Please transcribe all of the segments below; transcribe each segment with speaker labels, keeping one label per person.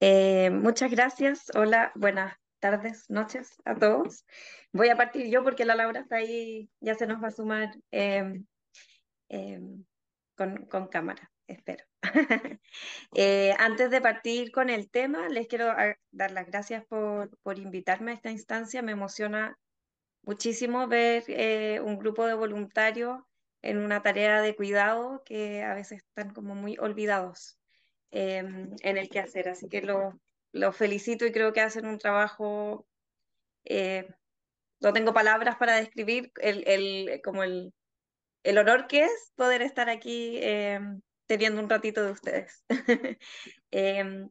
Speaker 1: Eh, muchas gracias. Hola, buenas tardes, noches a todos. Voy a partir yo porque la Laura está ahí, ya se nos va a sumar em, em, con, con, cámara, espero. Eh, antes de partir con el tema, les quiero dar las gracias por, por invitarme a esta instancia. Me emociona muchísimo ver eh, un grupo de voluntarios en una tarea de cuidado que a veces están como muy olvidados Em, en el que hacer. Así que los lo felicito y creo que hacen un trabajo, eh, no tengo palabras para describir el, como el, el, honor que es poder estar aquí em, teniendo un ratito de ustedes. Em,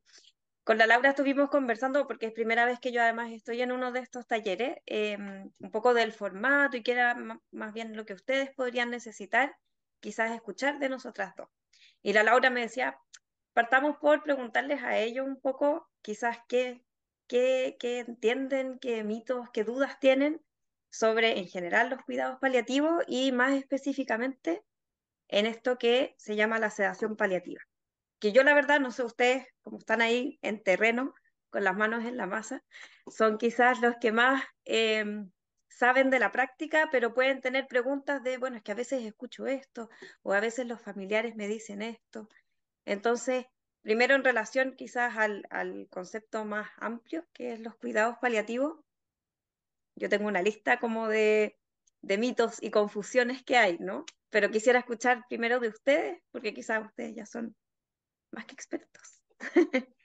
Speaker 1: con la Laura estuvimos conversando porque es primera vez que yo además estoy en uno de estos talleres, un poco del formato y que era más bien lo que ustedes podrían necesitar, quizás escuchar de nosotras dos. Y la Laura me decía, partamos por preguntarles a ellos un poco quizás qué, qué, qué entienden, qué mitos, qué dudas tienen sobre en general los cuidados paliativos y más específicamente en esto que se llama la sedación paliativa. Que yo la verdad no sé ustedes, como están ahí en terreno, con las manos en la masa, son quizás los que más em, saben de la práctica, pero pueden tener preguntas de, bueno, es que a veces escucho esto o a veces los familiares me dicen esto. Entonces, Primero en relación quizás al, concepto más amplio, que es los cuidados paliativos. Yo tengo una lista como de, mitos y confusiones que hay, ¿no? Pero quisiera escuchar primero de ustedes, porque quizás ustedes ya son más que expertos.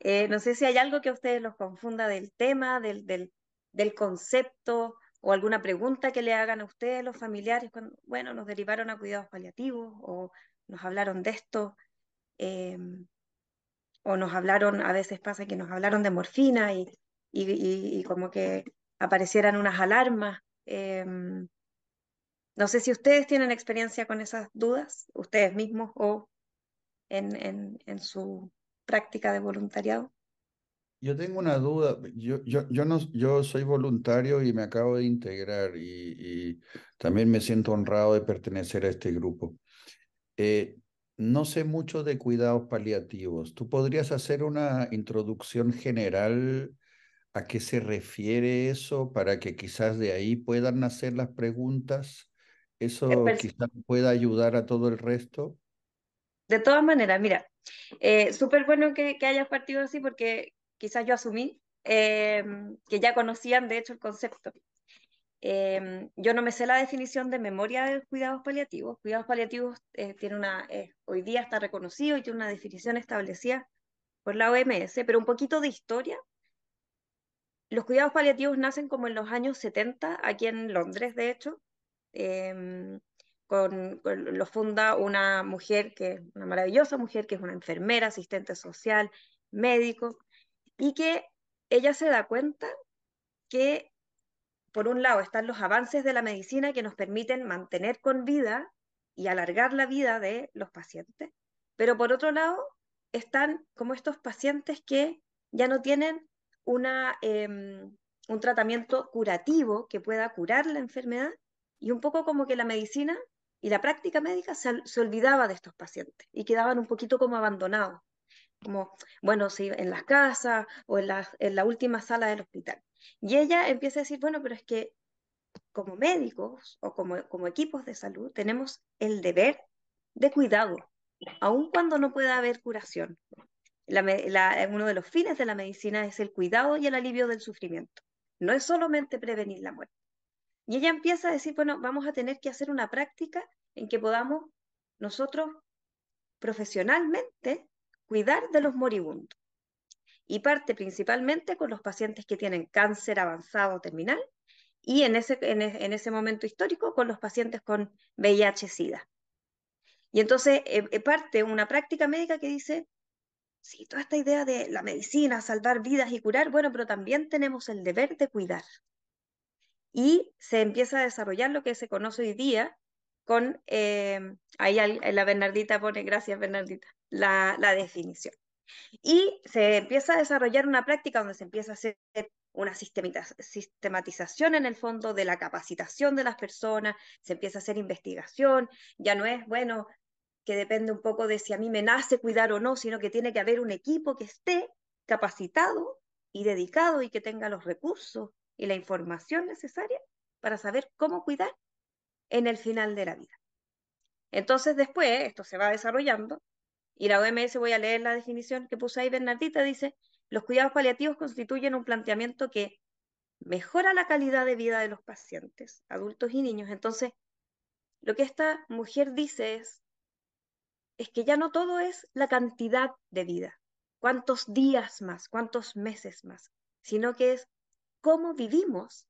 Speaker 1: Eh, no sé si hay algo que a ustedes los confunda del tema, del, del, del concepto, o alguna pregunta que le hagan a ustedes los familiares cuando, bueno, nos derivaron a cuidados paliativos o nos hablaron de esto. Em, o nos hablaron, a veces pasa que nos hablaron de morfina y, y, y, como que aparecieran unas alarmas. Em, no sé si ustedes tienen experiencia con esas dudas, ustedes mismos o en, en, en su práctica de voluntariado.
Speaker 2: Yo tengo una duda. Yo, yo, yo, no, yo soy voluntario y me acabo de integrar y, también me siento honrado de pertenecer a este grupo. Eh, no sé mucho de cuidados paliativos. ¿Tú podrías hacer una introducción general a qué se refiere eso para que quizás de ahí puedan hacer las preguntas? Eh, eso pues quizás pueda ayudar a todo el resto.
Speaker 1: De todas maneras, mira, eh, súper bueno que, hayas partido así porque quizás yo asumí em, que ya conocían de hecho el concepto. Em, yo no me sé la definición de memoria de cuidados paliativos. Cuidados paliativos eh, tiene una, eh, hoy día está reconocido y tiene una definición establecida por la OMS, pero un poquito de historia. Los cuidados paliativos nacen como en los años 70, aquí en Londres, de hecho. Em, con, con, lo funda una mujer que una maravillosa mujer, que es una enfermera, asistente social, médico, y que ella se da cuenta que por un lado están los avances de la medicina que nos permiten mantener con vida y alargar la vida de los pacientes, pero por otro lado están como estos pacientes que ya no tienen una, em, un tratamiento curativo que pueda curar la enfermedad y un poco como que la medicina y la práctica médica se, se olvidaba de estos pacientes y quedaban un poquito como abandonados como, bueno, sí, en las casas o en la, última sala del hospital. Y ella empieza a decir, bueno, pero es que como médicos o como, equipos de salud tenemos el deber de cuidado, aun cuando no pueda haber curación. uno de los fines de la medicina es el cuidado y el alivio del sufrimiento. No es solamente prevenir la muerte. Y ella empieza a decir, bueno, vamos a tener que hacer una práctica en que podamos nosotros profesionalmente cuidar de los moribundos y parte principalmente con los pacientes que tienen cáncer avanzado terminal y en ese, e, en, ese momento histórico con los pacientes con VIH-Sida. Y entonces eh, eh, parte una práctica médica que dice, sí, toda esta idea de la medicina, salvar vidas y curar, bueno, pero también tenemos el deber de cuidar. Y se empieza a desarrollar lo que se conoce hoy día con, eh, ahí la Bernardita pone, gracias Bernardita, la, definición. Y se empieza a desarrollar una práctica donde se empieza a hacer una sistematización en el fondo de la capacitación de las personas, se empieza a hacer investigación, ya no es, bueno, que depende un poco de si a mí me nace cuidar o no, sino que tiene que haber un equipo que esté capacitado y dedicado y que tenga los recursos y la información necesaria para saber cómo cuidar en el final de la vida. Entonces después esto se va desarrollando y la OMS, voy a leer la definición que puso ahí Bernardita, dice, los cuidados paliativos constituyen un planteamiento que mejora la calidad de vida de los pacientes, adultos y niños. Entonces, lo que esta mujer dice es, es que ya no todo es la cantidad de vida, cuántos días más, cuántos meses más, sino que es cómo vivimos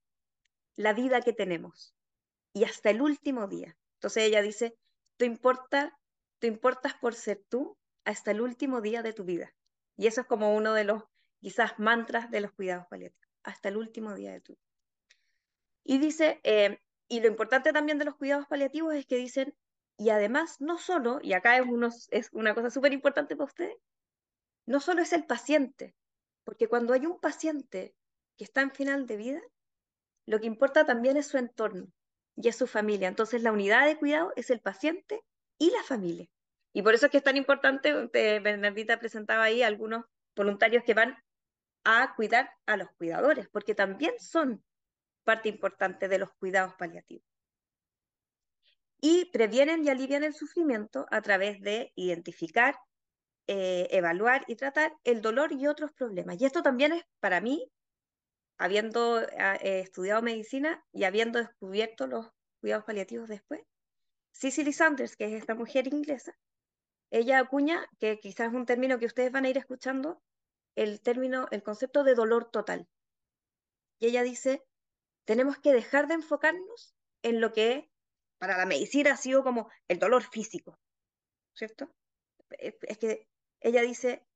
Speaker 1: la vida que tenemos y hasta el último día. Entonces ella dice, ¿te importa Tú importas por ser tú hasta el último día de tu vida. Y eso es como uno de los quizás mantras de los cuidados paliativos, hasta el último día de tu vida. Y dice, eh, y lo importante también de los cuidados paliativos es que dicen, y además no solo, y acá es, es una cosa súper importante para ustedes, no solo es el paciente, porque cuando hay un paciente que está en final de vida, lo que importa también es su entorno y es su familia. Entonces la unidad de cuidado es el paciente y la familia. Y por eso es que es tan importante, eh, Bernardita presentaba ahí algunos voluntarios que van a cuidar a los cuidadores, porque también son parte importante de los cuidados paliativos. Y previenen y alivian el sufrimiento a través de identificar, eh, evaluar y tratar el dolor y otros problemas. Y esto también es para mí, habiendo ah, eh, estudiado medicina y habiendo descubierto los cuidados paliativos después, Cicely Sanders, que es esta mujer inglesa, ella acuña, que quizás es un término que ustedes van a ir escuchando, el término, el concepto de dolor total. Y ella dice, tenemos que dejar de enfocarnos en lo que para la medicina ha sido como el dolor físico, ¿cierto? Es que ella dice,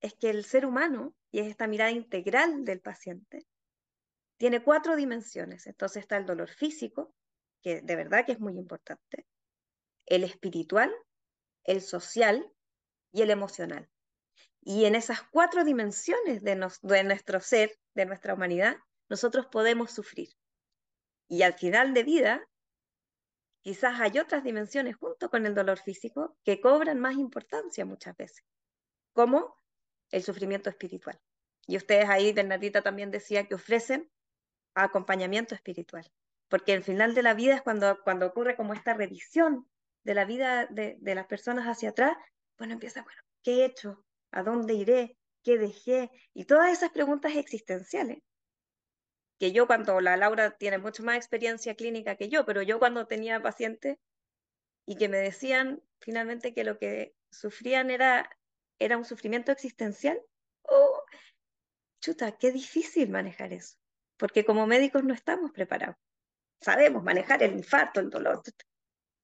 Speaker 1: es que el ser humano, y es esta mirada integral del paciente, tiene cuatro dimensiones. Entonces está el dolor físico, que de verdad que es muy importante el espiritual, el social y el emocional. Y en esas cuatro dimensiones de, nuestro ser, de nuestra humanidad, nosotros podemos sufrir. Y al final de vida, quizás hay otras dimensiones junto con el dolor físico que cobran más importancia muchas veces, como el sufrimiento espiritual. Y ustedes ahí, Bernadita también decía que ofrecen acompañamiento espiritual, porque el final de la vida es cuando, cuando ocurre como esta revisión de la vida de, las personas hacia atrás, bueno, empieza, bueno, ¿qué he hecho? ¿A dónde iré? ¿Qué dejé? Y todas esas preguntas existenciales que yo cuando la Laura tiene mucho más experiencia clínica que yo, pero yo cuando tenía pacientes y que me decían finalmente que lo que sufrían era, era un sufrimiento existencial, oh, chuta, qué difícil manejar eso, porque como médicos no estamos preparados. Sabemos manejar el infarto, el dolor,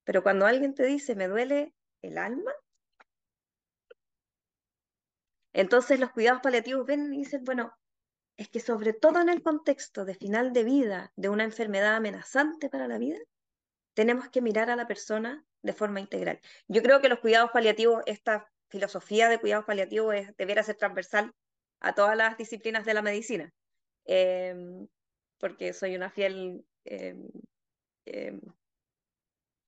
Speaker 1: pero cuando alguien te dice, me duele el alma, entonces los cuidados paliativos ven y dicen, bueno, es que sobre todo en el contexto de final de vida de una enfermedad amenazante para la vida, tenemos que mirar a la persona de forma integral. Yo creo que los cuidados paliativos, esta filosofía de cuidados paliativos es, debiera ser transversal a todas las disciplinas de la medicina, em, porque soy una fiel em, em,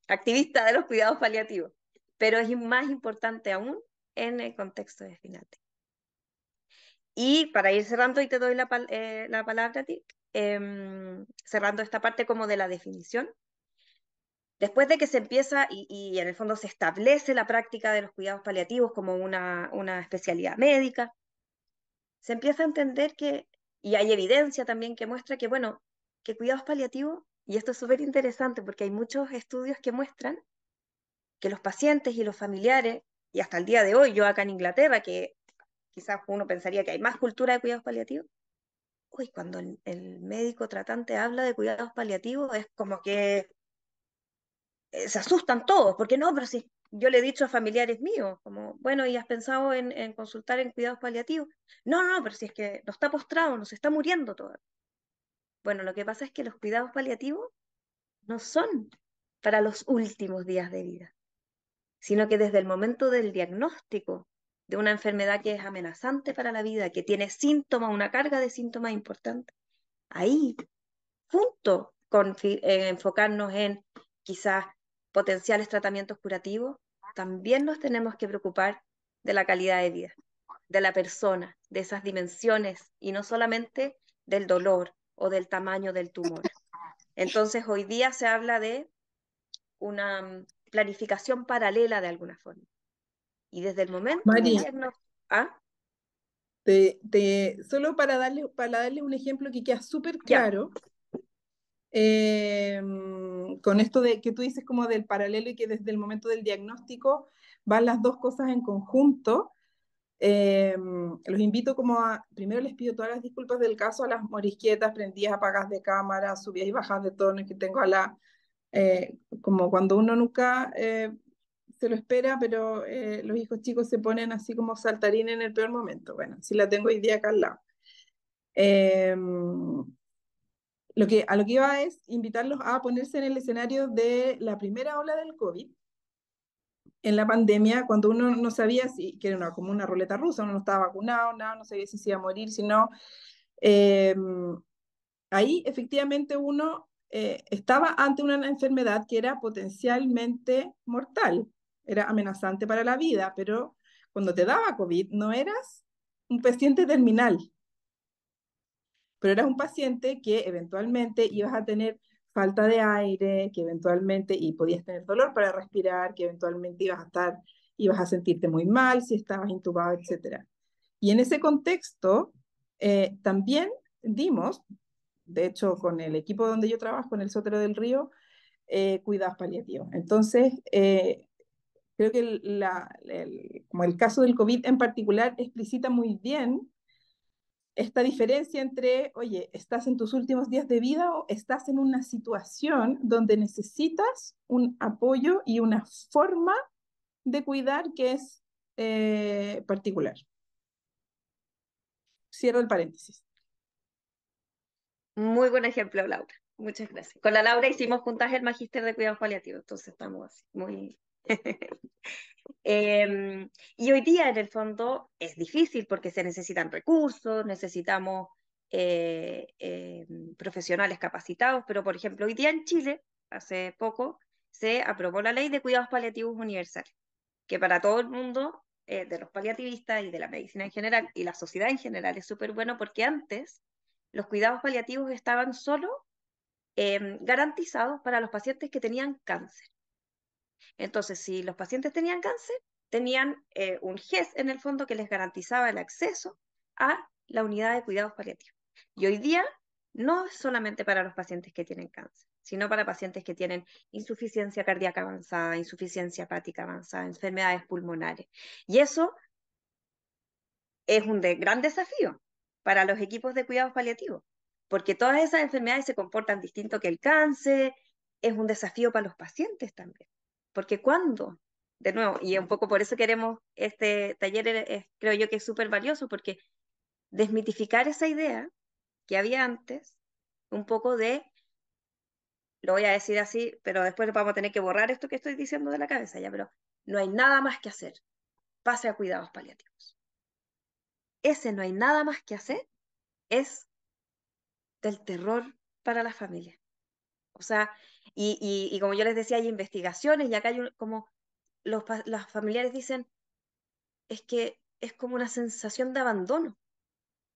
Speaker 1: activista de los cuidados paliativos, pero es más importante aún en el contexto de Finate. Y para ir cerrando, y te doy la, eh, la palabra a ti, em, cerrando esta parte como de la definición. Después de que se empieza y, y, en el fondo se establece la práctica de los cuidados paliativos como una, una especialidad médica, se empieza a entender que, y hay evidencia también que muestra que, bueno, que cuidados paliativos y esto es súper interesante porque hay muchos estudios que muestran que los pacientes y los familiares, y hasta el día de hoy, yo acá en Inglaterra, que quizás uno pensaría que hay más cultura de cuidados paliativos, uy, cuando el, médico tratante habla de cuidados paliativos es como que eh, se asustan todos, porque no, pero si yo le he dicho a familiares míos, como, bueno, ¿y has pensado en, consultar en cuidados paliativos? No, no, pero si es que no está postrado, nos está muriendo todo. Bueno, lo que pasa es que los cuidados paliativos no son para los últimos días de vida, sino que desde el momento del diagnóstico de una enfermedad que es amenazante para la vida, que tiene síntomas, una carga de síntomas importante, ahí, junto con eh, enfocarnos en quizás potenciales tratamientos curativos, también nos tenemos que preocupar de la calidad de vida, de la persona, de esas dimensiones, y no solamente del dolor, o del tamaño del tumor. Entonces, hoy día se habla de una mm, planificación
Speaker 3: paralela de alguna forma. Y desde el momento... María, ¿ah? te, te, solo para darle, para darle un ejemplo que queda súper claro, eh, mm, con esto de que tú dices como del paralelo y que desde el momento del diagnóstico van las dos cosas en conjunto, Em, los invito como a, primero les pido todas las disculpas del caso a las morisquietas, prendidas, apagás de cámara, subidas y bajadas de tono que tengo a la, eh, como cuando uno nunca eh, se lo espera, pero eh, los hijos chicos se ponen así como saltarín en el peor momento. Bueno, si la tengo hoy día acá al lado. Em, lo que, a lo que iba es invitarlos a ponerse en el escenario de la primera ola del COVID, en la pandemia, cuando uno no sabía si, que era como una ruleta rusa, uno no estaba vacunado, no sabía si se iba a morir, si no, em, ahí efectivamente uno eh, estaba ante una enfermedad que era potencialmente mortal, era amenazante para la vida, pero cuando te daba COVID no eras un paciente terminal, pero eras un paciente que eventualmente ibas a tener falta de aire, que eventualmente, y podías tener dolor para respirar, que eventualmente ibas a estar, ibas a sentirte muy mal si estabas intubado, etc. Y en ese contexto, eh, también dimos, de hecho, con el equipo donde yo trabajo, en el Sotero del Río, eh, cuidados paliativos. Entonces, eh, creo que la, como el caso del COVID en particular explicita muy bien esta diferencia entre, oye, estás en tus últimos días de vida o estás en una situación donde necesitas un apoyo y una forma de cuidar que es eh, particular. Cierro el paréntesis. Muy buen ejemplo,
Speaker 1: Laura. Muchas gracias. Con la Laura hicimos juntas el magíster de cuidado paliativo, entonces estamos así muy Em, y hoy día, en el fondo, es difícil porque se necesitan recursos, necesitamos eh, em, profesionales capacitados, pero por ejemplo, hoy día en Chile, hace poco, se aprobó la ley de cuidados paliativos universales, que para todo el mundo, eh, de los paliativistas y de la medicina en general, y la sociedad en general, es súper bueno porque antes los cuidados paliativos estaban solo em, garantizados para los pacientes que tenían cáncer. Entonces, si los pacientes tenían cáncer, tenían eh, un GES en el fondo que les garantizaba el acceso a la unidad de cuidados paliativos. Y hoy día no es solamente para los pacientes que tienen cáncer, sino para pacientes que tienen insuficiencia cardíaca avanzada, insuficiencia hepática avanzada, enfermedades pulmonares. Y eso es un gran desafío para los equipos de cuidados paliativos, porque todas esas enfermedades se comportan distinto que el cáncer, es un desafío para los pacientes también. Porque cuando, de nuevo, y un poco por eso queremos este taller, eh, eh, creo yo que es súper valioso, porque desmitificar esa idea que había antes, un poco de, lo voy a decir así, pero después vamos a tener que borrar esto que estoy diciendo de la cabeza ya, pero no hay nada más que hacer. Pase a cuidados paliativos. Ese no hay nada más que hacer es del terror para la familia. O sea, y, como yo les decía, hay investigaciones y acá hay como los, familiares dicen, es que es como una sensación de abandono,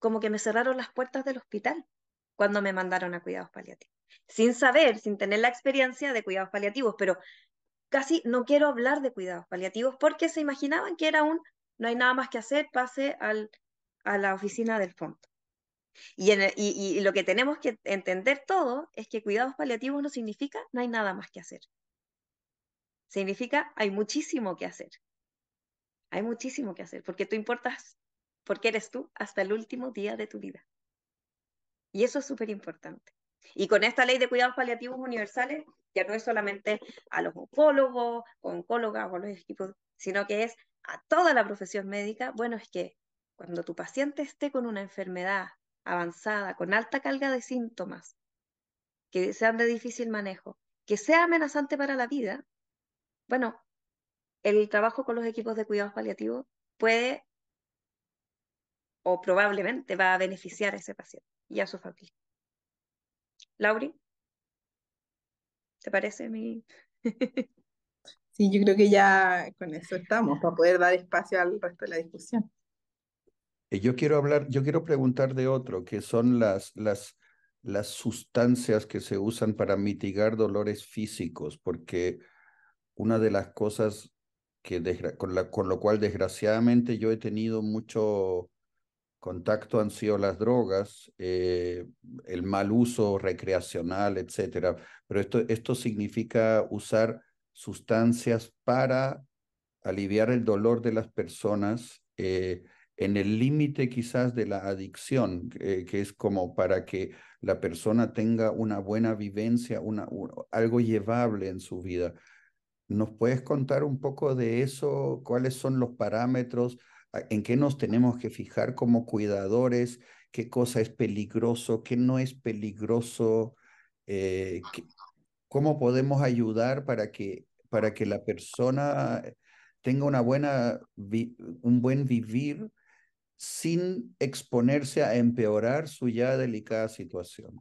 Speaker 1: como que me cerraron las puertas del hospital cuando me mandaron a cuidados paliativos, sin saber, sin tener la experiencia de cuidados paliativos, pero casi no quiero hablar de cuidados paliativos porque se imaginaban que era un, no hay nada más que hacer, pase al, a la oficina del fondo. Y, y, lo que tenemos que entender todo es que cuidados paliativos no significa no hay nada más que hacer. Significa hay muchísimo que hacer. Hay muchísimo que hacer, porque tú importas, porque eres tú hasta el último día de tu vida. Y eso es súper importante. Y con esta ley de cuidados paliativos universales ya no es solamente a los oncólogos, oncólogas o los equipos, sino que es a toda la profesión médica. Bueno, es que cuando tu paciente esté con una enfermedad avanzada, con alta carga de síntomas, que sean de difícil manejo, que sea amenazante para la vida, bueno, el trabajo con los equipos de cuidados paliativos puede o probablemente va a beneficiar a ese paciente y a su familia. Lauri, ¿te parece mi...
Speaker 3: sí, yo creo que ya con eso estamos, para poder dar espacio al resto de la discusión.
Speaker 2: Eh, yo quiero hablar, yo quiero preguntar de otro, que son las, las, las sustancias que se usan para mitigar dolores físicos, porque una de las cosas que con, la, con lo cual desgraciadamente yo he tenido mucho contacto han sido las drogas, eh, el mal uso recreacional, etcétera. Pero esto, esto significa usar sustancias para aliviar el dolor de las personas. Eh, en el límite quizás de la adicción, eh, que es como para que la persona tenga una buena vivencia, una, algo llevable en su vida. ¿Nos puedes contar un poco de eso? ¿Cuáles son los parámetros? Ah, ¿En qué nos tenemos que fijar como cuidadores? ¿Qué cosa es peligroso? ¿Qué no es peligroso? Eh, ¿Cómo podemos ayudar para que, para que la persona tenga una buena, un buen vivir sin exponerse a empeorar su ya delicada situación?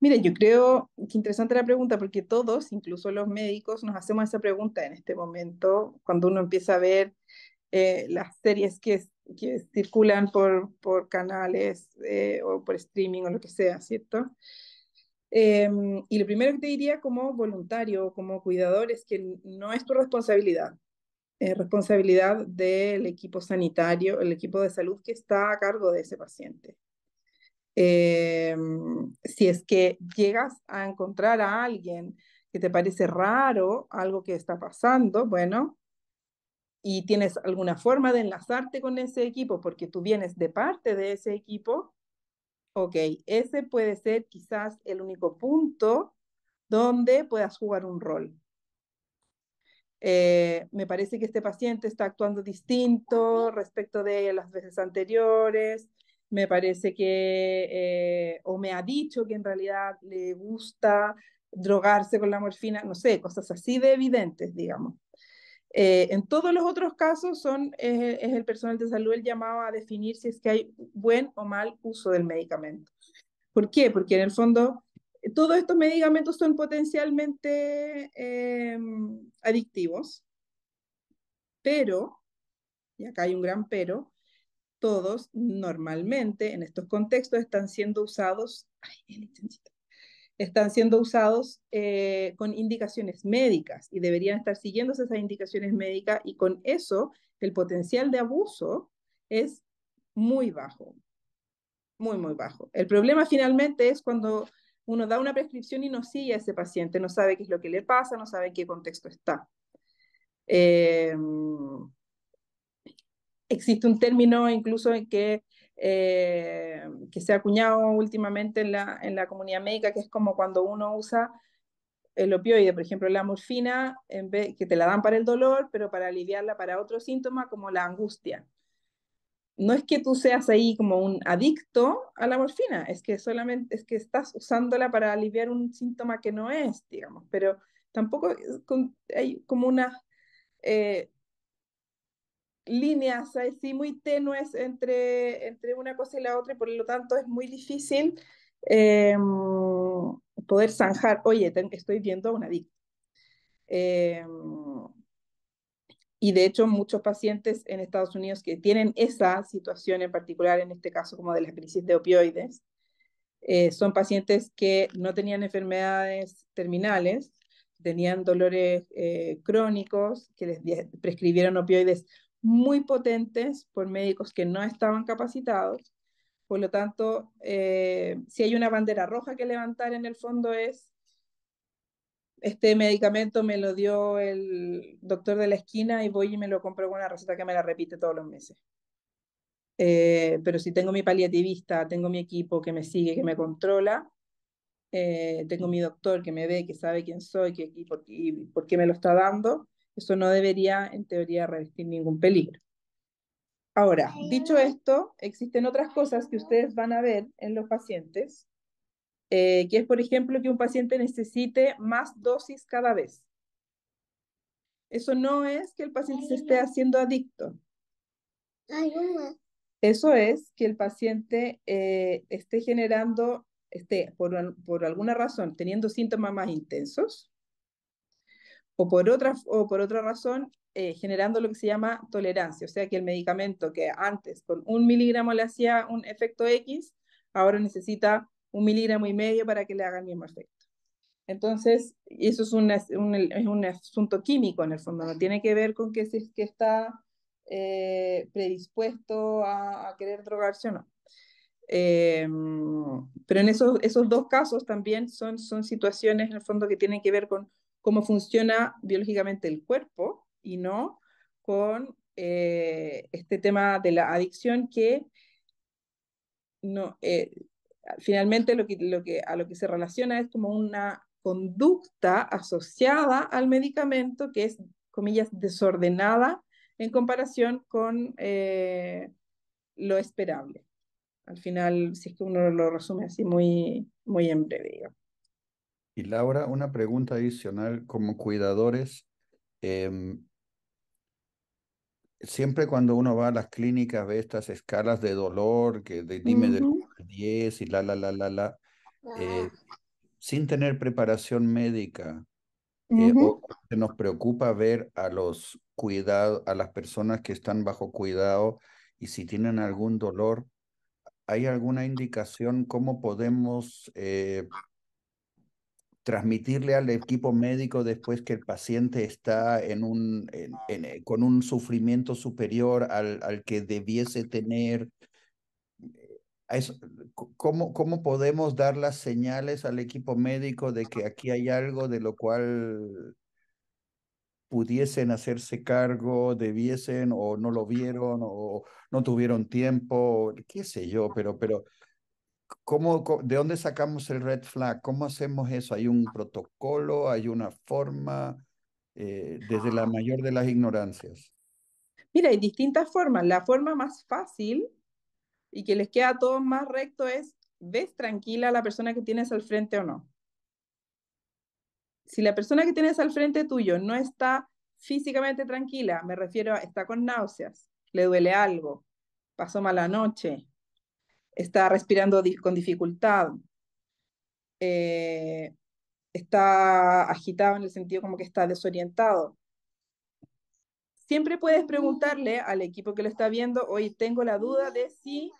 Speaker 3: Mire, yo creo que interesante la pregunta porque todos, incluso los médicos, nos hacemos esa pregunta en este momento cuando uno empieza a ver eh, las series que, circulan por, canales eh, o por streaming o lo que sea, ¿cierto? Em, y lo primero que te diría como voluntario, como cuidador, es que no es tu responsabilidad. Eh, responsabilidad del equipo sanitario, el equipo de salud que está a cargo de ese paciente. Eh, si es que llegas a encontrar a alguien que te parece raro, algo que está pasando, bueno, y tienes alguna forma de enlazarte con ese equipo porque tú vienes de parte de ese equipo, ok, ese puede ser quizás el único punto donde puedas jugar un rol. Eh, me parece que este paciente está actuando distinto respecto de las veces anteriores, me parece que, eh, o me ha dicho que en realidad le gusta drogarse con la morfina, no sé, cosas así de evidentes, digamos. Eh, en todos los otros casos son, es, el personal de salud el llamado a definir si es que hay buen o mal uso del medicamento. ¿Por qué? Porque en el fondo todos estos medicamentos son potencialmente em, adictivos, pero, y acá hay un gran pero, todos normalmente en estos contextos están siendo usados, están siendo usados eh, con indicaciones médicas y deberían estar siguiéndose esas indicaciones médicas y con eso el potencial de abuso es muy bajo, muy, muy bajo. El problema finalmente es cuando uno da una prescripción y no sigue a ese paciente, no sabe qué es lo que le pasa, no sabe en qué contexto está. Em, existe un término incluso que, eh, que se ha acuñado últimamente en la, comunidad médica, que es como cuando uno usa el opioide, por ejemplo, la morfina, en que te la dan para el dolor, pero para aliviarla para otro síntoma como la angustia no es que tú seas ahí como un adicto a la morfina, es que solamente es que estás usándola para aliviar un síntoma que no es, digamos, pero tampoco hay como unas eh, líneas así muy tenues entre, entre una cosa y la otra y por lo tanto es muy difícil eh, poder zanjar, oye, estoy viendo a un adicto. Eh, y de hecho, muchos pacientes en Estados Unidos que tienen esa situación en particular, en este caso como de la crisis de opioides, eh, son pacientes que no tenían enfermedades terminales, tenían dolores eh, crónicos, que les prescribieron opioides muy potentes por médicos que no estaban capacitados. Por lo tanto, eh, si hay una bandera roja que levantar en el fondo es este medicamento me lo dio el doctor de la esquina y voy y me lo compro con una receta que me la repite todos los meses. Eh, pero si tengo mi paliativista, tengo mi equipo que me sigue, que me controla, eh, tengo mi doctor que me ve, que sabe quién soy que, y, por, y, por, qué me lo está dando, eso no debería, en teoría, revestir ningún peligro. Ahora, dicho esto, existen otras cosas que ustedes van a ver en los pacientes eh, que es, por ejemplo, que un paciente necesite más dosis cada vez. Eso no es que el paciente se esté haciendo adicto. Eso es que el paciente eh, esté generando, esté por, alguna razón teniendo síntomas más intensos o por otra, o por otra razón eh, generando lo que se llama tolerancia. O sea que el medicamento que antes con un miligramo le hacía un efecto X, ahora necesita un miligramo y medio para que le haga el mismo efecto. Entonces, eso es un, es un asunto químico en el fondo, no tiene que ver con que si que está eh, predispuesto a, querer drogarse o no. Eh, pero en esos, esos dos casos también son, son situaciones en el fondo que tienen que ver con cómo funciona biológicamente el cuerpo y no con eh, este tema de la adicción que no, Finalmente, lo que, lo que, a lo que se relaciona es como una conducta asociada al medicamento que es, comillas, desordenada en comparación con eh, lo esperable. Al final, si es que uno lo resume así muy, muy en breve.
Speaker 2: Y Laura, una pregunta adicional. Como cuidadores, eh, siempre cuando uno va a las clínicas ve estas escalas de dolor, que de, dime de 10 y la, la, la, la, la, eh, ah. sin tener preparación médica. Eh, se nos preocupa ver a los cuidados, a las personas que están bajo cuidado y si tienen algún dolor, ¿hay alguna indicación cómo podemos eh, transmitirle al equipo médico después que el paciente está en un, eh, con un sufrimiento superior al, al que debiese tener. Eh, ¿cómo, ¿Cómo podemos dar las señales al equipo médico de que aquí hay algo de lo cual pudiesen hacerse cargo, debiesen o no lo vieron o no tuvieron tiempo, qué sé yo, pero, pero ¿Cómo, ¿De dónde sacamos el red flag? ¿Cómo hacemos eso? ¿Hay un protocolo? ¿Hay una forma? Eh, desde la mayor de las ignorancias.
Speaker 3: Mira, hay distintas formas. La forma más fácil y que les queda a todos más recto es, ¿ves tranquila la persona que tienes al frente o no? Si la persona que tienes al frente tuyo no está físicamente tranquila, me refiero a está con náuseas, le duele algo, pasó mala noche, está respirando con dificultad, eh, está agitado en el sentido como que está desorientado. Siempre puedes preguntarle al equipo que lo está viendo, hoy tengo la duda de si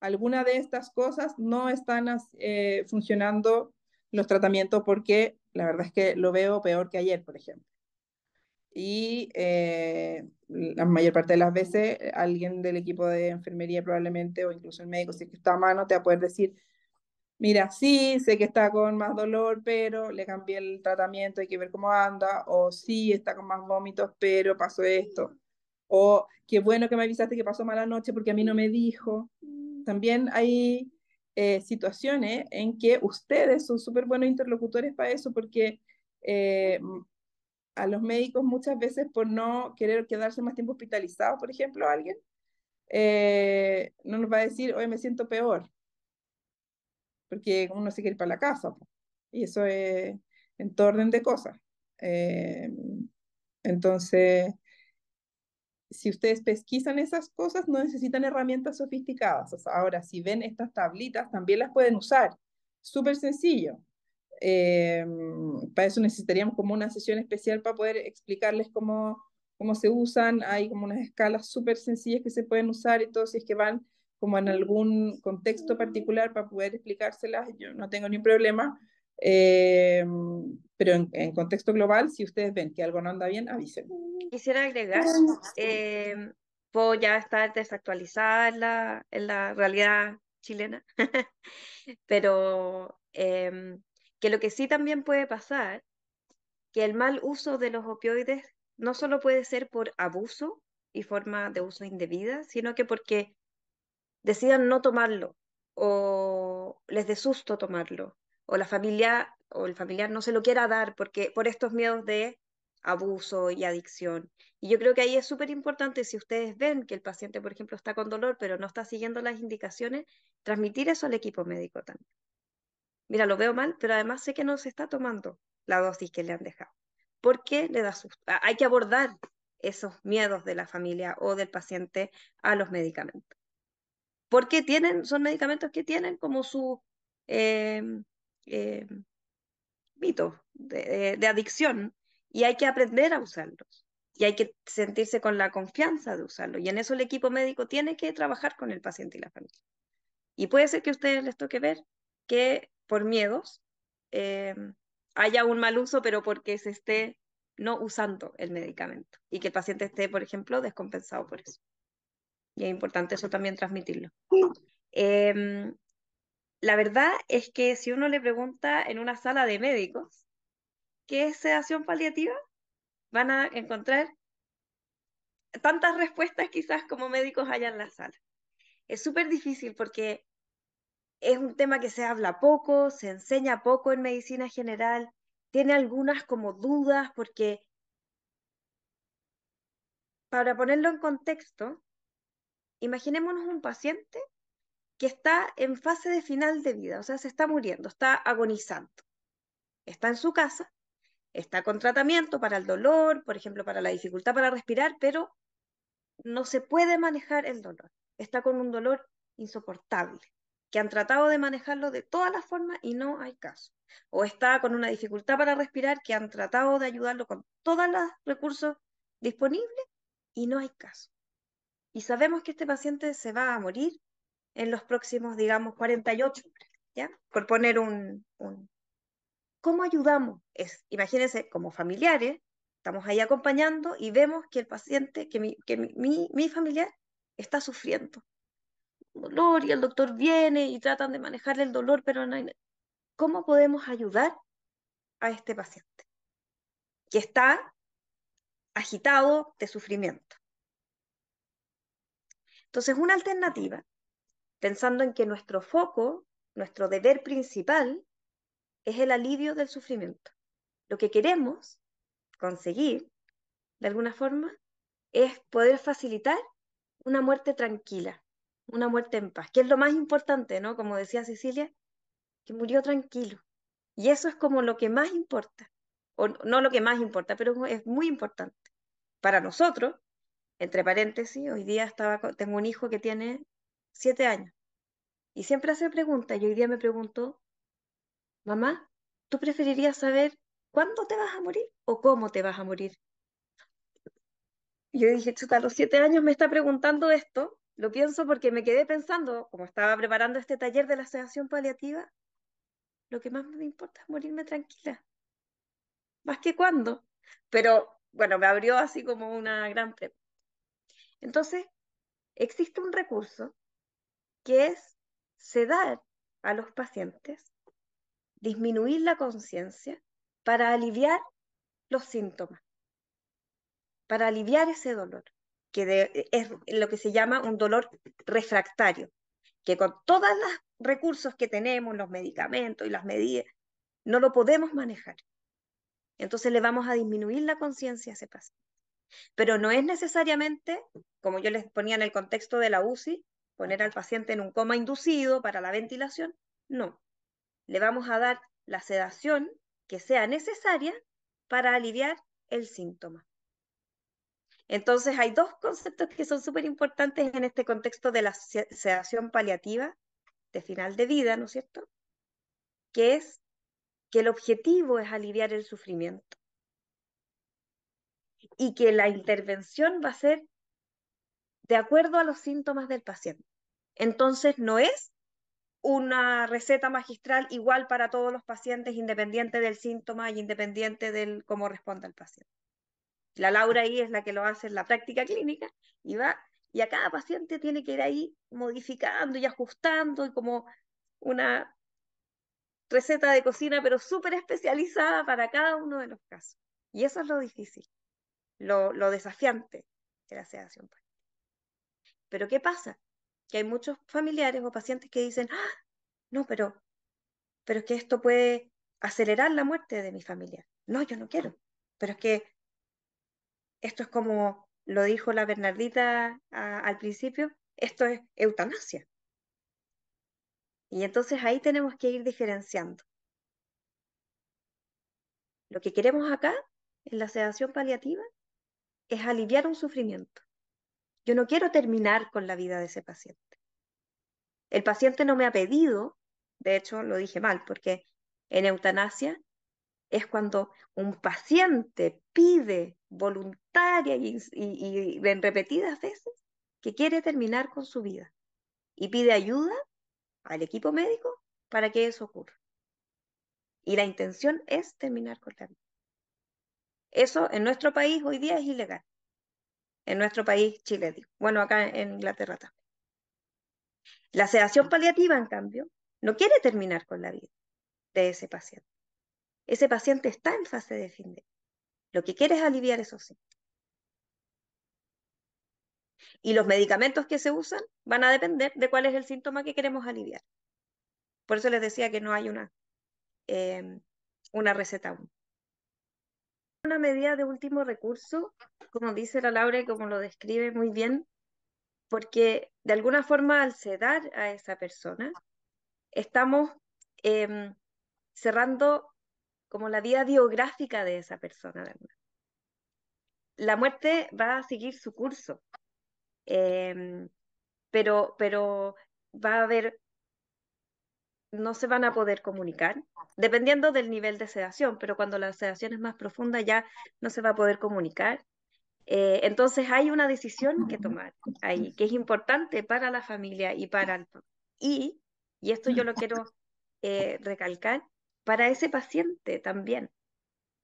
Speaker 3: alguna de estas cosas no están eh, funcionando los tratamientos porque la verdad es que lo veo peor que ayer, por ejemplo y eh, la mayor parte de las veces eh, alguien del equipo de enfermería probablemente o incluso el médico si es que está a mano te va a poder decir mira sí sé que está con más dolor pero le cambié el tratamiento hay que ver cómo anda o sí está con más vómitos pero pasó esto o qué bueno que me avisaste que pasó mala noche porque a mí no me dijo también hay eh, situaciones en que ustedes son súper buenos interlocutores para eso porque a los médicos muchas veces por no querer quedarse más tiempo hospitalizado, por ejemplo, alguien, eh, no nos va a decir, hoy me siento peor, porque uno se quiere ir para la casa, y eso es en todo orden de cosas. Eh, entonces, si ustedes pesquisan esas cosas, no necesitan herramientas sofisticadas. ahora, si ven estas tablitas, también las pueden usar. Súper sencillo. Eh, para eso necesitaríamos como una sesión especial para poder explicarles cómo, cómo se usan. Hay como unas escalas súper sencillas que se pueden usar y todo, si es que van como en algún contexto particular para poder explicárselas, yo no tengo ningún problema. Eh, pero en, contexto global, si ustedes ven que algo no anda bien, avisen.
Speaker 1: Quisiera agregar, eh, puedo ya estar desactualizada en la, en la realidad chilena, pero eh, que lo que sí también puede pasar, que el mal uso de los opioides no solo puede ser por abuso y forma de uso indebida, sino que porque decidan no tomarlo o les dé susto tomarlo o la familia o el familiar no se lo quiera dar porque por estos miedos de abuso y adicción. Y yo creo que ahí es súper importante, si ustedes ven que el paciente, por ejemplo, está con dolor, pero no está siguiendo las indicaciones, transmitir eso al equipo médico también mira, lo veo mal, pero además sé que no se está tomando la dosis que le han dejado. ¿Por qué le da susto. Ah, hay que abordar esos miedos de la familia o del paciente a los medicamentos. Porque tienen, son medicamentos que tienen como su em, em, mito de, adicción y hay que aprender a usarlos y hay que sentirse con la confianza de usarlos, Y en eso el equipo médico tiene que trabajar con el paciente y la familia. Y puede ser que a ustedes les toque ver que por miedos, em, haya un mal uso, pero porque se esté no usando el medicamento y que el paciente esté, por ejemplo, descompensado por eso. Y es importante eso también transmitirlo. Em, la verdad es que si uno le pregunta en una sala de médicos qué es sedación paliativa, van a encontrar tantas respuestas quizás como médicos hay en la sala. Es súper difícil porque es un tema que se habla poco, se enseña poco en medicina general, tiene algunas como dudas porque, para ponerlo en contexto, imaginémonos un paciente que está en fase de final de vida, o sea, se está muriendo, está agonizando. Está en su casa, está con tratamiento para el dolor, por ejemplo, para la dificultad para respirar, pero no se puede manejar el dolor. Está con un dolor insoportable que han tratado de manejarlo de todas las formas y no hay caso. O está con una dificultad para respirar, que han tratado de ayudarlo con todos los recursos disponibles y no hay caso. Y sabemos que este paciente se va a morir en los próximos, digamos, 48 horas, ¿ya? Por poner un, un... ¿Cómo ayudamos? Es, imagínense, como familiares, estamos ahí acompañando y vemos que el paciente, que mi familiar está sufriendo dolor y el doctor viene y tratan de manejarle el dolor, pero no hay... ¿Cómo podemos ayudar a este paciente que está agitado de sufrimiento? Entonces, una alternativa, pensando en que nuestro foco, nuestro deber principal, es el alivio del sufrimiento. Lo que queremos conseguir, de alguna forma, es poder facilitar una muerte tranquila, una muerte en paz, que es lo más importante, ¿no? Como decía Cecilia, que murió tranquilo. Y eso es como lo que más importa, o no lo que más importa, pero es muy importante. Para nosotros, entre paréntesis, hoy día estaba, tengo un hijo que tiene siete años y siempre hace preguntas y hoy día me preguntó, mamá, ¿tú preferirías saber cuándo te vas a morir o cómo te vas a morir? Yo dije, chuta, a los siete años me está preguntando esto, lo pienso porque me quedé pensando, como estaba preparando este taller de la sedación paliativa, lo que más me importa es morirme tranquila. Más que cuándo. Pero bueno, me abrió así como una gran pregunta. Entonces, existe un recurso que es sedar a los pacientes, disminuir la conciencia para aliviar los síntomas, para aliviar ese dolor que e, es lo que se llama un dolor refractario, que con todos los recursos que tenemos, los medicamentos y las medidas, no lo podemos manejar. Entonces le vamos a disminuir la conciencia a ese paciente. Pero no es necesariamente, como yo les ponía en el contexto de la UCI, poner al paciente en un coma inducido para la ventilación, no. Le vamos a dar la sedación que sea necesaria para aliviar el síntoma. Entonces, hay dos conceptos que son súper importantes en este contexto de la sedación paliativa de final de vida, ¿no es cierto? Que es que el objetivo es aliviar el sufrimiento y que la intervención va a ser de acuerdo a los síntomas del paciente. Entonces, no es una receta magistral igual para todos los pacientes, independiente del síntoma y independiente del cómo responda el paciente. La Laura ahí es la que lo hace en la práctica clínica y va, y a cada paciente tiene que ir ahí modificando y ajustando y como una receta de cocina, pero súper especializada para cada uno de los casos. Y eso es lo difícil, lo, lo desafiante de la sedación. Pero ¿qué pasa? Que hay muchos familiares o pacientes que dicen, ¡Ah! no, pero, pero es que esto puede acelerar la muerte de mi familia. No, yo no quiero, pero es que esto es como lo dijo la Bernardita al principio, esto es eutanasia. Y entonces ahí tenemos que ir diferenciando. Lo que queremos acá, en la sedación paliativa, es aliviar un sufrimiento. Yo no quiero terminar con la vida de ese paciente. El paciente no me ha pedido, de hecho lo dije mal, porque en eutanasia es cuando un paciente pide voluntaria y, en repetidas veces que quiere terminar con su vida y pide ayuda al equipo médico para que eso ocurra. Y la intención es terminar con la vida. Eso en nuestro país hoy día es ilegal. En nuestro país, Chile, bueno, acá en Inglaterra también. La sedación paliativa, en cambio, no quiere terminar con la vida de ese paciente ese paciente está en fase de fin de. Lo que quiere es aliviar esos síntomas. Y los medicamentos que se usan van a depender de cuál es el síntoma que queremos aliviar. Por eso les decía que no hay una, em, una receta aún. Una medida de último recurso, como dice la Laura y como lo describe muy bien, porque de alguna forma al sedar a esa persona, estamos em, cerrando como la vida biográfica de esa persona. La muerte va a seguir su curso, em, pero, pero va a haber, no se van a poder comunicar, dependiendo del nivel de sedación, pero cuando la sedación es más profunda ya no se va a poder comunicar. Eh, entonces hay una decisión que tomar ahí, que es importante para la familia y para el... Y, y esto yo lo quiero eh, recalcar, para ese paciente también.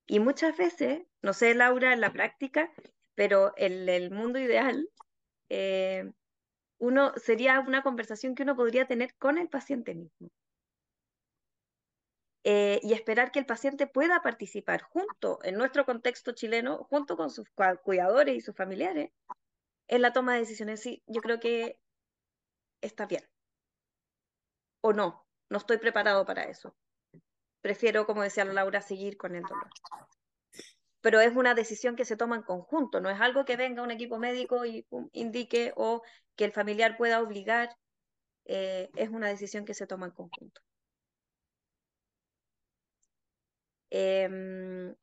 Speaker 1: Y muchas veces, no sé, Laura, en la práctica, pero en el mundo ideal, eh, uno sería una conversación que uno podría tener con el paciente mismo. Eh, y esperar que el paciente pueda participar junto, en nuestro contexto chileno, junto con sus cuidadores y sus familiares, en la toma de decisiones. Sí, yo creo que está bien. O no, no estoy preparado para eso prefiero, como decía Laura, seguir con el dolor. Pero es una decisión que se toma en conjunto, no es algo que venga un equipo médico y indique o que el familiar pueda obligar, eh, es una decisión que se toma en conjunto. Em,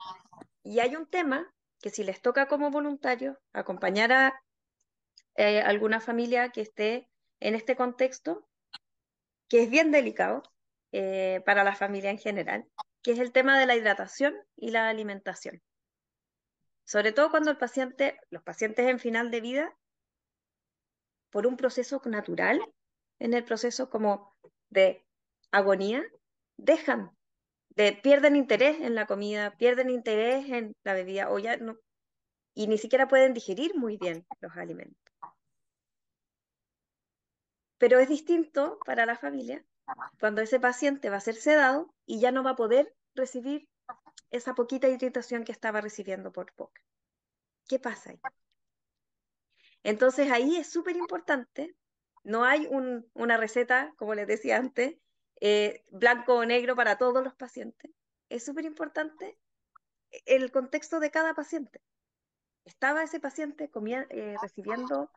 Speaker 1: y hay un tema que si les toca como voluntarios acompañar a eh, alguna familia que esté en este contexto, que es bien delicado, eh, para la familia en general, que es el tema de la hidratación y la alimentación. Sobre todo cuando el paciente, los pacientes en final de vida, por un proceso natural, en el proceso como de agonía, dejan, de, pierden interés en la comida, pierden interés en la bebida, o no, y ni siquiera pueden digerir muy bien los alimentos. Pero es distinto para la familia cuando ese paciente va a ser sedado y ya no va a poder recibir esa poquita hidratación que estaba recibiendo por POC. ¿Qué pasa ahí? Entonces ahí es súper importante, no hay una receta, como les decía antes, eh, blanco o negro para todos los pacientes. Es súper importante eh, el contexto de cada paciente. ¿Estaba ese paciente eh, recibiendo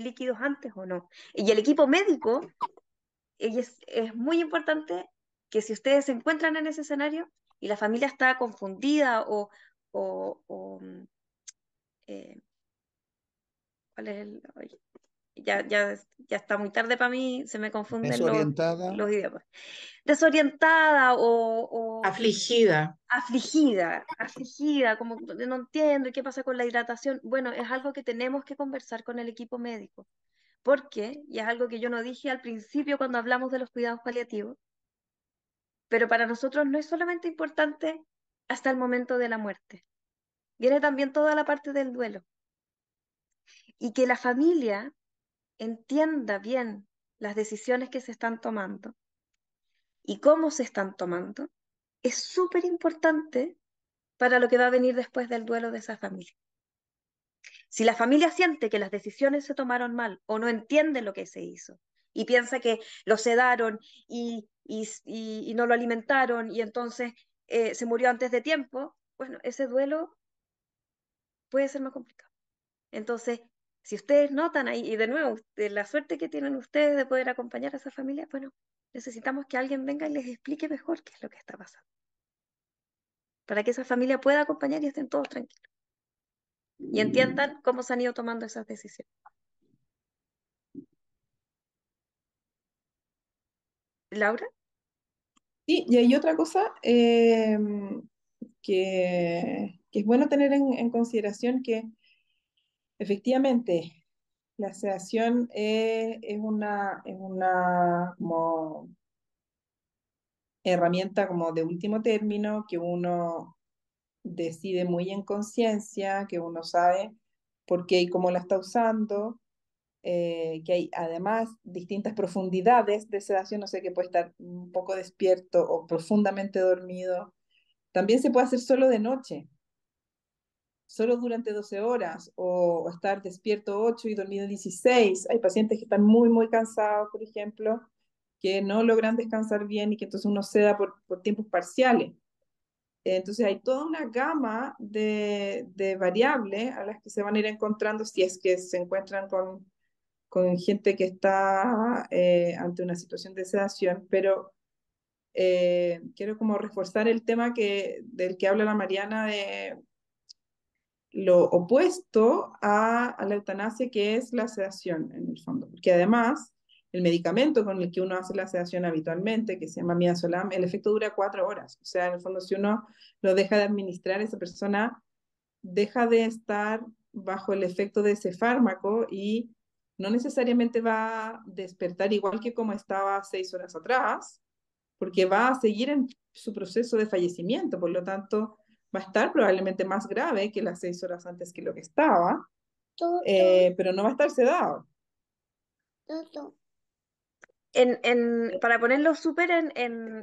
Speaker 1: líquidos antes o no? Y el equipo médico es, muy importante que si ustedes se encuentran en ese escenario y la familia está confundida o, mm, eh, ¿cuál es el? ya, ya, ya está muy tarde para mí, se me confunden Los, idiomas. Desorientada o, o, Afligida. Afligida, afligida, como no entiendo, qué pasa con la hidratación? Bueno, es algo que tenemos que conversar con el equipo médico porque, y es algo que yo no dije al principio cuando hablamos de los cuidados paliativos, pero para nosotros no es solamente importante hasta el momento de la muerte, viene también toda la parte del duelo. Y que la familia entienda bien las decisiones que se están tomando y cómo se están tomando, es súper importante para lo que va a venir después del duelo de esa familia. Si la familia siente que las decisiones se tomaron mal o no entiende lo que se hizo y piensa que lo sedaron y, no lo alimentaron y entonces eh, se murió antes de tiempo, bueno, ese duelo puede ser más complicado. Entonces, si ustedes notan ahí, y de nuevo, la suerte que tienen ustedes de poder acompañar a esa familia, bueno, necesitamos que alguien venga y les explique mejor qué es lo que está pasando. Para que esa familia pueda acompañar y estén todos tranquilos y entiendan cómo se han ido tomando esas decisiones.
Speaker 3: Laura. Sí, y hay otra cosa em, que, es bueno tener en, consideración que efectivamente la sedación es, una, es una herramienta como de último término que uno decide muy en conciencia, que uno sabe por qué y cómo la está usando, eh, que hay además distintas profundidades de sedación, no sé, que puede estar un poco despierto o profundamente dormido. También se puede hacer solo de noche, solo durante 12 horas o, estar despierto 8 y dormido 16. Hay pacientes que están muy, muy cansados, por ejemplo, que no logran descansar bien y que entonces uno seda por tiempos parciales. Entonces hay toda una gama de, variables a las que se van a ir encontrando si es que se encuentran con, gente que está eh, ante una situación de sedación, pero eh, quiero como reforzar el tema del que habla la Mariana de lo opuesto a, a la eutanasia que es la sedación en el fondo, porque además el medicamento con el que uno hace la sedación habitualmente, que se llama midazolam, el efecto dura cuatro horas. O sea, en el fondo, si uno lo deja de administrar, esa persona deja de estar bajo el efecto de ese fármaco y no necesariamente va a despertar igual que como estaba seis horas atrás, porque va a seguir en su proceso de fallecimiento, por lo tanto va a estar probablemente más grave que las seis horas antes que lo que estaba, eh, pero no va a estar sedado
Speaker 1: para ponerlo súper en,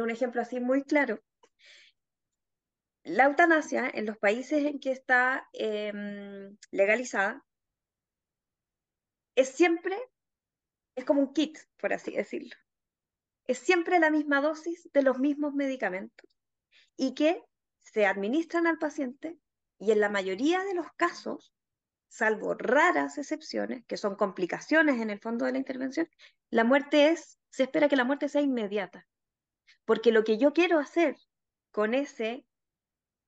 Speaker 1: un ejemplo así muy claro, la eutanasia en los países en que está em, legalizada es siempre, es como un kit, por así decirlo. Es siempre la misma dosis de los mismos medicamentos y que se administran al paciente y en la mayoría de los casos salvo raras excepciones, que son complicaciones en el fondo de la intervención, la muerte es, se espera que la muerte sea inmediata. Porque lo que yo quiero hacer con ese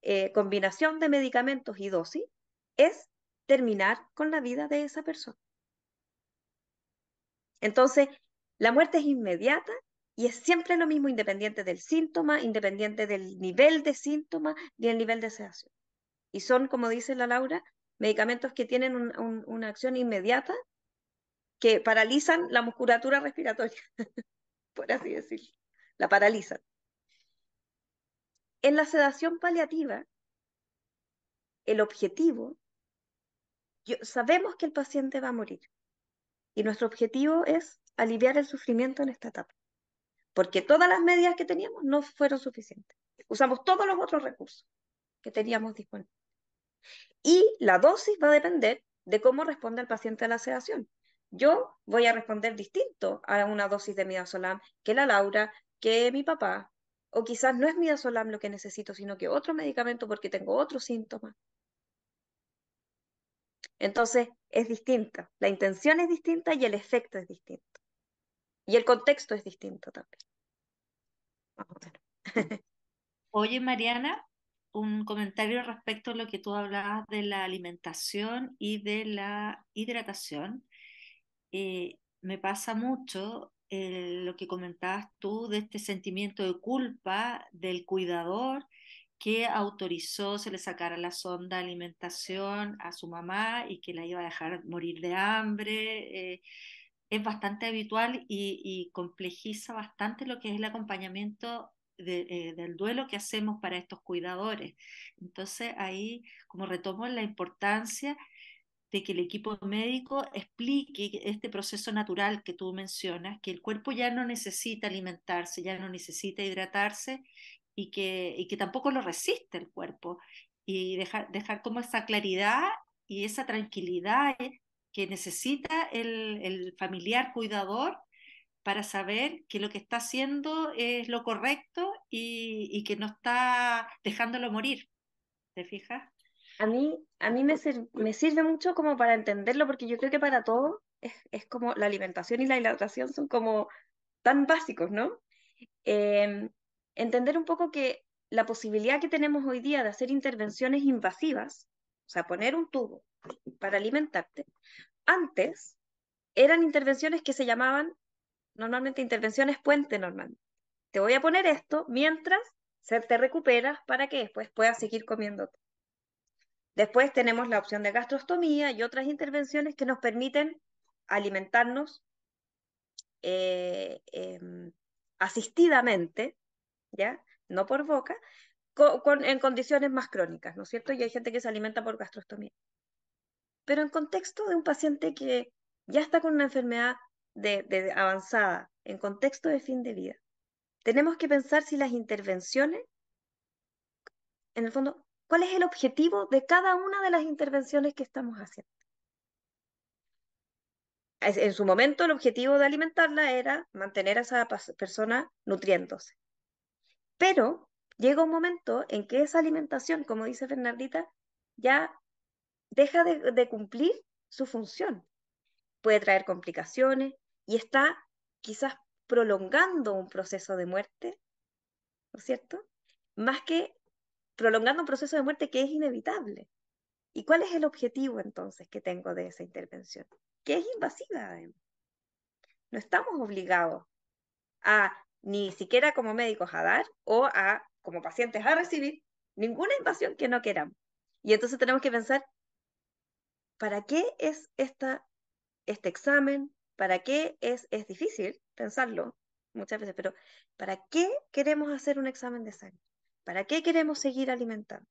Speaker 1: eh, combinación de medicamentos y dosis es terminar con la vida de esa persona. Entonces, la muerte es inmediata y es siempre lo mismo, independiente del síntoma, independiente del nivel de síntoma y el nivel de sedación. Y son, como dice la Laura, medicamentos que tienen una acción inmediata que paralizan la musculatura respiratoria, por así decirlo, la paralizan. En la sedación paliativa, el objetivo, sabemos que el paciente va a morir y nuestro objetivo es aliviar el sufrimiento en esta etapa, porque todas las medidas que teníamos no fueron suficientes. Usamos todos los otros recursos que teníamos disponibles. Y la dosis va a depender de cómo responde el paciente a la sedación. Yo voy a responder distinto a una dosis de midazolam que la Laura, que mi papá, o quizás no es midazolam lo que necesito, sino que otro medicamento porque tengo otros síntomas. Entonces, es distinta. La intención es distinta y el efecto es distinto. Y el contexto es distinto también. Oye, Mariana,
Speaker 4: un comentario respecto a lo que tú hablabas de la alimentación y de la hidratación. Eh, me pasa mucho eh, lo que comentabas tú de este sentimiento de culpa del cuidador que autorizó se le sacara la sonda de alimentación a su mamá y que la iba a dejar morir de hambre. Eh, es bastante habitual y, y, complejiza bastante lo que es el acompañamiento eh, del duelo que hacemos para estos cuidadores. Entonces ahí, como retomo la importancia de que el equipo médico explique este proceso natural que tú mencionas, que el cuerpo ya no necesita alimentarse, ya no necesita hidratarse y que, y que tampoco lo resiste el cuerpo. Y dejar, dejar como esa claridad y esa tranquilidad que necesita el, el familiar cuidador para saber que lo que está haciendo es lo correcto y, que no está dejándolo morir. ¿Te
Speaker 1: fijas? A mí, a mí me, me sirve mucho como para entenderlo, porque yo creo que para todo es, es como la alimentación y la hidratación son como tan básicos, ¿no? Em, entender un poco que la posibilidad que tenemos hoy día de hacer intervenciones invasivas, o sea, poner un tubo para alimentarte, antes eran intervenciones que se llamaban normalmente intervención es puente normal. Te voy a poner esto mientras se te recuperas para que después puedas seguir comiéndote. Después tenemos la opción de gastrostomía y otras intervenciones que nos permiten alimentarnos eh, em, asistidamente, ¿ya? No por boca, en condiciones más crónicas, ¿no es cierto? Y hay gente que se alimenta por gastrostomía. Pero en contexto de un paciente que ya está con una enfermedad de, avanzada, en contexto de fin de vida, tenemos que pensar si las intervenciones, en el fondo, ¿cuál es el objetivo de cada una de las intervenciones que estamos haciendo? En su momento el objetivo de alimentarla era mantener a esa persona nutriéndose. Pero llega un momento en que esa alimentación, como dice Fernandita ya deja de cumplir su función puede traer complicaciones y está quizás prolongando un proceso de muerte, ¿no es cierto? Más que prolongando un proceso de muerte que es inevitable. ¿Y cuál es el objetivo entonces que tengo de esa intervención? Que es invasiva, además. No estamos obligados a ni siquiera como médicos a dar o a como pacientes a recibir ninguna invasión que no queramos. Y entonces tenemos que pensar, ¿para qué es esta este examen? ¿Para qué? Es, es difícil pensarlo muchas veces, pero ¿para qué queremos hacer un examen de sangre? ¿Para qué queremos seguir alimentando?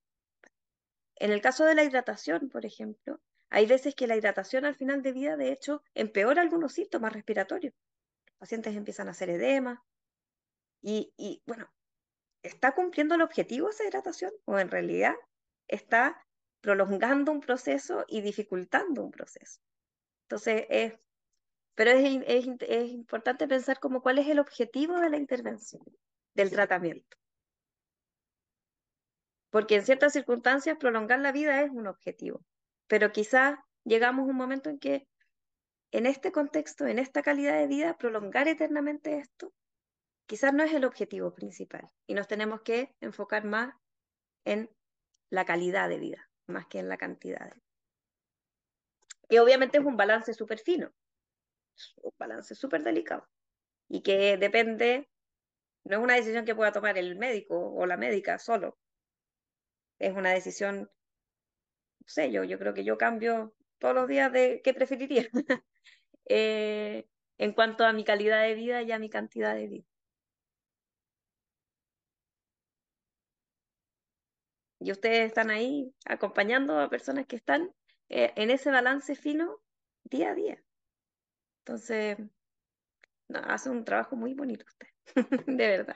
Speaker 1: En el caso de la hidratación, por ejemplo, hay veces que la hidratación al final de vida, de hecho, empeora algunos síntomas respiratorios. Los pacientes empiezan a hacer edema. Y, y bueno, ¿está cumpliendo el objetivo esa hidratación? ¿O en realidad está prolongando un proceso y dificultando un proceso? Entonces, es, eh, pero es, es importante pensar como cuál es el objetivo de la intervención, del tratamiento. Porque en ciertas circunstancias prolongar la vida es un objetivo, pero quizás llegamos a un momento en que en este contexto, en esta calidad de vida, prolongar eternamente esto quizás no es el objetivo principal y nos tenemos que enfocar más en la calidad de vida, más que en la cantidad de vida que obviamente es un balance súper fino, un balance súper delicado y que depende, no es una decisión que pueda tomar el médico o la médica solo, es una decisión, no sé, yo, yo creo que yo cambio todos los días de qué preferiría eh, en cuanto a mi calidad de vida y a mi cantidad de vida. Y ustedes están ahí acompañando a personas que están eh, en ese balance fino día a día. Entonces, hace un trabajo muy bonito usted, de verdad.